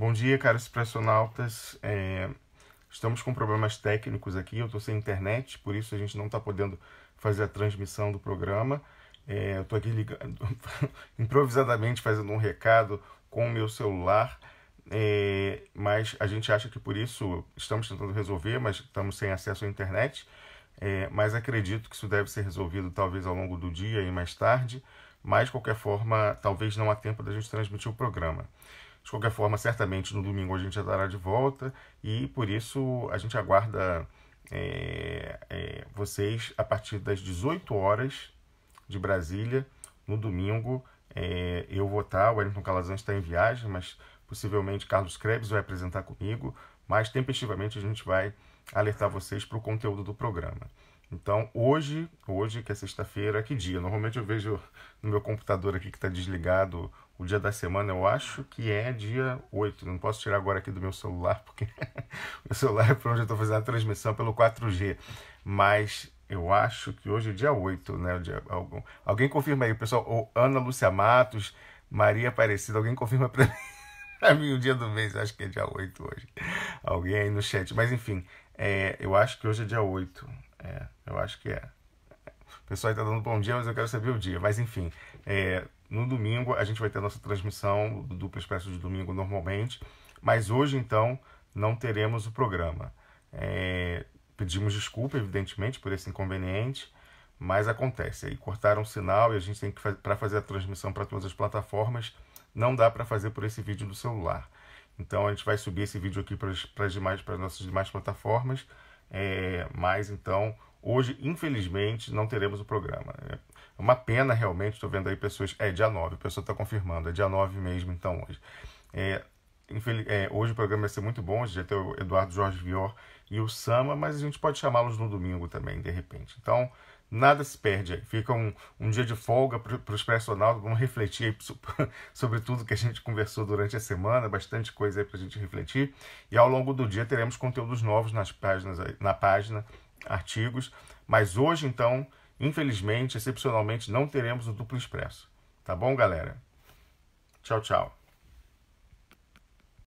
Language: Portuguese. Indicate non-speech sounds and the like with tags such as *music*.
Bom dia, caros personautas. É, estamos com problemas técnicos aqui. Eu estou sem internet, por isso a gente não está podendo fazer a transmissão do programa. É, eu estou aqui ligando, *laughs* improvisadamente fazendo um recado com o meu celular. É, mas a gente acha que por isso estamos tentando resolver, mas estamos sem acesso à internet. É, mas acredito que isso deve ser resolvido talvez ao longo do dia e mais tarde. Mas, de qualquer forma, talvez não há tempo da gente transmitir o programa. De qualquer forma, certamente no domingo a gente estará de volta e por isso a gente aguarda é, é, vocês a partir das 18 horas de Brasília no domingo. É, eu vou estar, o Wellington Calazan está em viagem, mas possivelmente Carlos Krebs vai apresentar comigo, mas tempestivamente a gente vai alertar vocês para o conteúdo do programa. Então, hoje, hoje que é sexta-feira, que dia? Normalmente eu vejo no meu computador aqui que está desligado o dia da semana, eu acho que é dia 8. Não posso tirar agora aqui do meu celular, *laughs* porque o celular é para onde eu estou fazendo a transmissão pelo 4G. Mas eu acho que hoje é dia 8, né? Dia, algum, alguém confirma aí, pessoal. Ou Ana Lúcia Matos, Maria Aparecida, alguém confirma para mim. *laughs* Para mim, o dia do mês, acho que é dia 8 hoje. Alguém aí no chat. Mas enfim, é, eu acho que hoje é dia 8. É, eu acho que é. O pessoal está dando bom dia, mas eu quero saber o dia. Mas enfim, é, no domingo a gente vai ter a nossa transmissão do Duplo Expresso de domingo normalmente. Mas hoje, então, não teremos o programa. É, pedimos desculpa, evidentemente, por esse inconveniente, mas acontece. Aí cortaram o sinal e a gente tem que, para fazer a transmissão para todas as plataformas, não dá para fazer por esse vídeo do celular. Então a gente vai subir esse vídeo aqui para as demais, para nossas demais plataformas é, então hoje, infelizmente, não teremos o programa. Né? É uma pena realmente, estou vendo aí pessoas. É dia 9, a pessoa está confirmando, é dia 9 mesmo, então hoje. É, infeliz, é, hoje o programa vai ser muito bom, hoje já tem o Eduardo Jorge Vior e o Sama, mas a gente pode chamá-los no domingo também, de repente. Então, nada se perde. Fica um, um dia de folga para os personal, vamos refletir *laughs* sobre tudo que a gente conversou durante a semana, bastante coisa aí para a gente refletir. E ao longo do dia teremos conteúdos novos nas páginas, na página, artigos. Mas hoje, então, infelizmente, excepcionalmente, não teremos o duplo expresso. Tá bom, galera? Tchau, tchau.